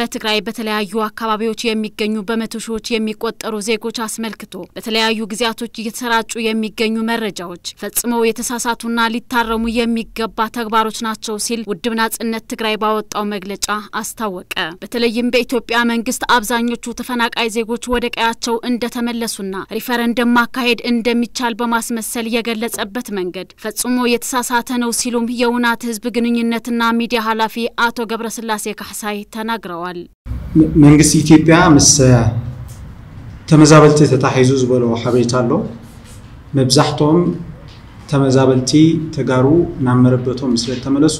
በትግራይ በተለያዩ አካባቢዎች የሚገኙ በመቶ ሺዎች የሚቆጠሩ ዜጎች አስመልክቶ በተለያዩ ጊዜያቶች እየተሰራጩ የሚገኙ መረጃዎች ፈጽመው የተሳሳቱና ሊታረሙ የሚገባ ተግባሮች ናቸው ሲል ውድብ ናጽነት ትግራይ ባወጣው መግለጫ አስታወቀ። በተለይም በኢትዮጵያ መንግስት አብዛኞቹ ተፈናቃይ ዜጎች ወደ ቀያቸው እንደተመለሱና ሪፈረንደም ማካሄድ እንደሚቻል በማስመሰል የገለጸበት መንገድ ፈጽሞ የተሳሳተ ነው ሲሉም የውናት ህዝብ ግንኙነትና ሚዲያ ኃላፊ አቶ ገብረስላሴ ካሕሳይ ተናግረዋል። ተናግረዋል። መንግስት ኢትዮጵያ ምስ ተመዛበልቲ ተታሒዙ ዝበሎ ሓበሬታ ኣሎ መብዛሕትኦም ተመዛበልቲ ተጋሩ ናብ መረበቶም ስለ ተመለሱ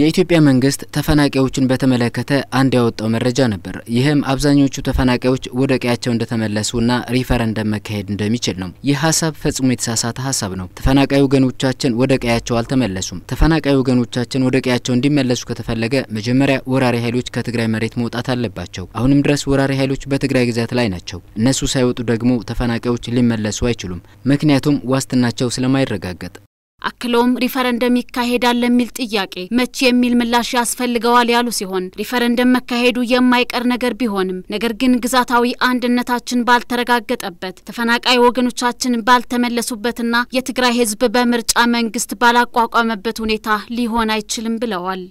የኢትዮጵያ መንግስት ተፈናቃዮችን በተመለከተ አንድ ያወጣው መረጃ ነበር። ይህም አብዛኞቹ ተፈናቃዮች ወደ ቀያቸው እንደተመለሱና ሪፈረንደም መካሄድ እንደሚችል ነው። ይህ ሀሳብ ፈጽሞ የተሳሳተ ሀሳብ ነው። ተፈናቃይ ወገኖቻችን ወደ ቀያቸው አልተመለሱም። ተፈናቃይ ወገኖቻችን ወደ ቀያቸው እንዲመለሱ ከተፈለገ መጀመሪያ ወራሪ ኃይሎች ከትግራይ መሬት መውጣት አለባቸው። አሁንም ድረስ ወራሪ ኃይሎች በትግራይ ግዛት ላይ ናቸው። እነሱ ሳይወጡ ደግሞ ተፈናቃዮች ሊመለሱ አይችሉም። ምክንያቱም ዋስትናቸው ስለማይረጋገጥ አክለውም ሪፈረንደም ይካሄዳል ለሚል ጥያቄ መቼ የሚል ምላሽ ያስፈልገዋል ያሉ ሲሆን ሪፈረንደም መካሄዱ የማይቀር ነገር ቢሆንም ነገር ግን ግዛታዊ አንድነታችን ባልተረጋገጠበት ተፈናቃይ ወገኖቻችን ባልተመለሱበትና የትግራይ ህዝብ በምርጫ መንግስት ባላቋቋመበት ሁኔታ ሊሆን አይችልም ብለዋል።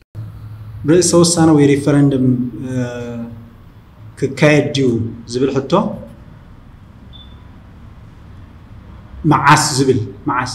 ርእሰ ውሳነው የሪፈረንደም ክካየድ ድዩ ዝብል ሕቶ መዓስ ዝብል መዓስ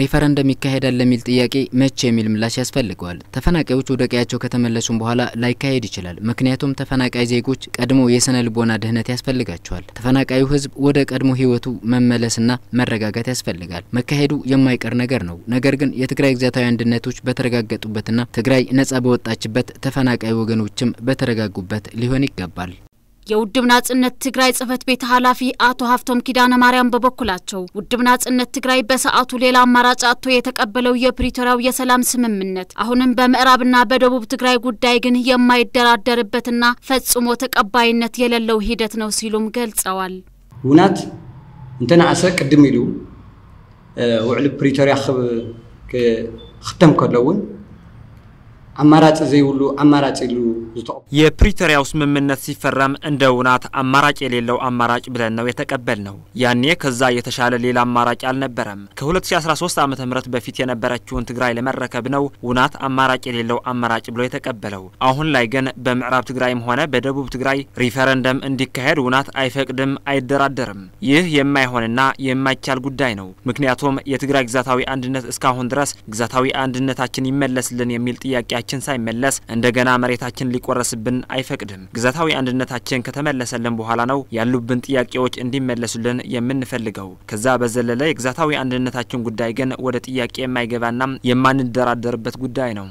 ሪፈረንደም ይካሄዳል ለሚል ጥያቄ መቼ የሚል ምላሽ ያስፈልገዋል። ተፈናቃዮች ወደ ቀያቸው ከተመለሱም በኋላ ላይካሄድ ይችላል። ምክንያቱም ተፈናቃይ ዜጎች ቀድሞ የስነ ልቦና ድህነት ያስፈልጋቸዋል። ተፈናቃዩ ህዝብ ወደ ቀድሞ ህይወቱ መመለስና መረጋጋት ያስፈልጋል። መካሄዱ የማይቀር ነገር ነው። ነገር ግን የትግራይ ግዛታዊ አንድነቶች በተረጋገጡበትና ትግራይ ነጻ በወጣችበት ተፈናቃይ ወገኖችም በተረጋጉበት ሊሆን ይገባል። የውድብ ናጽነት ትግራይ ጽህፈት ቤት ኃላፊ አቶ ሀፍቶም ኪዳነ ማርያም በበኩላቸው ውድብ ናጽነት ትግራይ በሰዓቱ ሌላ አማራጭ አጥቶ የተቀበለው የፕሪቶሪያው የሰላም ስምምነት አሁንም በምዕራብና በደቡብ ትግራይ ጉዳይ ግን የማይደራደርበትና ፈጽሞ ተቀባይነት የሌለው ሂደት ነው ሲሉም ገልጸዋል። ውናት እንተናእሰ ቅድም ኢሉ ውዕል ፕሪቶሪያ ክተም ከለውን አማራጭ ሁሉ አማራጭ የሉ የፕሪቶሪያው ስምምነት ሲፈረም እንደ እውናት አማራጭ የሌለው አማራጭ ብለን ነው የተቀበል ነው። ያኔ ከዛ የተሻለ ሌላ አማራጭ አልነበረም። ከ2013 ዓ ም በፊት የነበረችውን ትግራይ ለመረከብ ነው እውናት አማራጭ የሌለው አማራጭ ብሎ የተቀበለው። አሁን ላይ ግን በምዕራብ ትግራይም ሆነ በደቡብ ትግራይ ሪፈረንደም እንዲካሄድ እውናት አይፈቅድም፣ አይደራደርም። ይህ የማይሆንና የማይቻል ጉዳይ ነው። ምክንያቱም የትግራይ ግዛታዊ አንድነት እስካሁን ድረስ ግዛታዊ አንድነታችን ይመለስልን የሚል ጥያቄ ግዛታችን ሳይመለስ እንደገና መሬታችን ሊቆረስብን አይፈቅድም። ግዛታዊ አንድነታችን ከተመለሰልን በኋላ ነው ያሉብን ጥያቄዎች እንዲመለሱልን የምንፈልገው። ከዛ በዘለለ የግዛታዊ አንድነታችን ጉዳይ ግን ወደ ጥያቄ የማይገባና የማንደራደርበት ጉዳይ ነው።